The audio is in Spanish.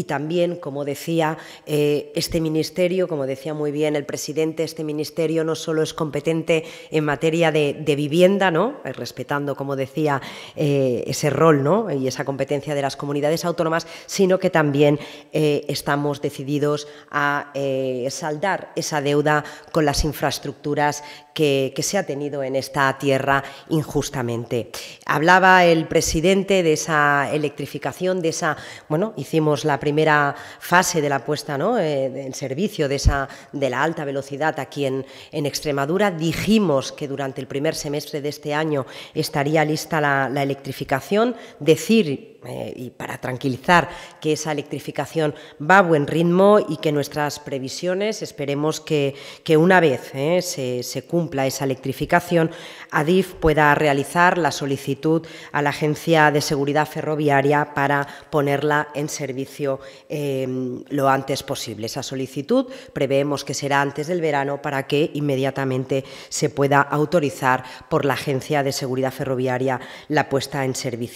y también, como decía eh, este ministerio, como decía muy bien el presidente, este ministerio no solo es competente en materia de, vivienda, ¿no? Eh, respetando, como decía, eh, ese rol ¿no? y esa competencia de las comunidades autónomas, sino que también estamos decididos a saldar esa deuda con las infraestructuras que, que, se ha tenido en esta tierra injustamente. Hablaba el presidente de esa electrificación, de esa, bueno, hicimos la primera primera fase de la puesta ¿no? Eh, en servicio de, esa, de la alta velocidad aquí en, Extremadura. Dijimos que durante el primer semestre de este año estaría lista la, electrificación. Decir eh, y para tranquilizar que esa electrificación va a buen ritmo y que nuestras previsiones, esperemos que, una vez eh, se, se, cumpla esa electrificación, ADIF pueda realizar la solicitud a la Agencia de Seguridad Ferroviaria para ponerla en servicio Em, lo antes posible. Esa solicitud preveemos que será antes del verano para que inmediatamente se pueda autorizar por la Agencia de Seguridad Ferroviaria la puesta en servicio.